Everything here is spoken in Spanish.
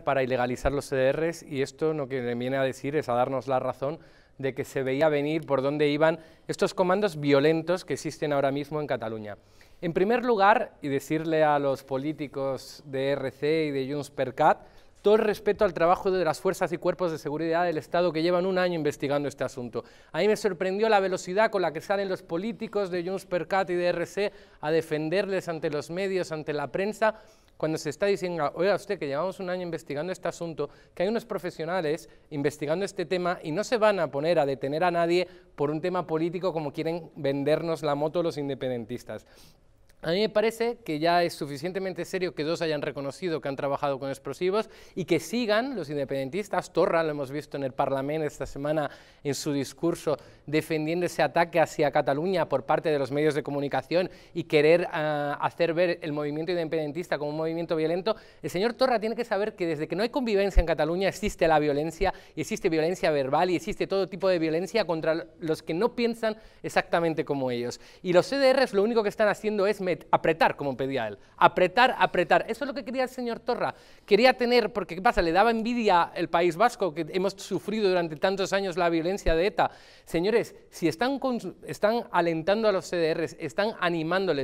para ilegalizar los CDRs e y esto lo que viene a decir es a darnos la razón de que se veía venir por dónde iban estos comandos violentos que existen ahora mismo en Cataluña. En primer lugar, y decirle a los políticos de e RC y de Junts per Cat, todo el respeto al trabajo de las fuerzas y cuerpos de seguridad del Estado que llevan un año investigando este asunto. A mí me sorprendió la velocidad con la que salen los políticos de Junts per Cat y de RC a defenderles ante los medios, ante la prensa, cuando se está diciendo, oiga usted que llevamos un año investigando este asunto, que hay unos profesionales investigando este tema y no se van a poner a detener a nadie por un tema político como quieren vendernos la moto los independentistas. A mí me parece que ya es suficientemente serio que dos hayan reconocido que han trabajado con explosivos y que sigan los independentistas. Torra lo hemos visto en el Parlamento esta semana en su discurso defendiendo ese ataque hacia Cataluña por parte de los medios de comunicación y querer ah, hacer ver el movimiento independentista como un movimiento violento. El señor Torra tiene que saber que desde que no hay convivencia en Cataluña existe la violencia, existe violencia verbal y existe todo tipo de violencia contra los que no piensan exactamente como ellos. Y los CDRs e lo único que están haciendo es apretar, como pedía él. Apretar, apretar. Eso es lo que quería el señor Torra. Quería tener, porque ¿qué pasa? Le daba envidia el País Vasco, que hemos sufrido durante tantos años la violencia de ETA. Señores, si están, están alentando a los CDRs, están animándoles,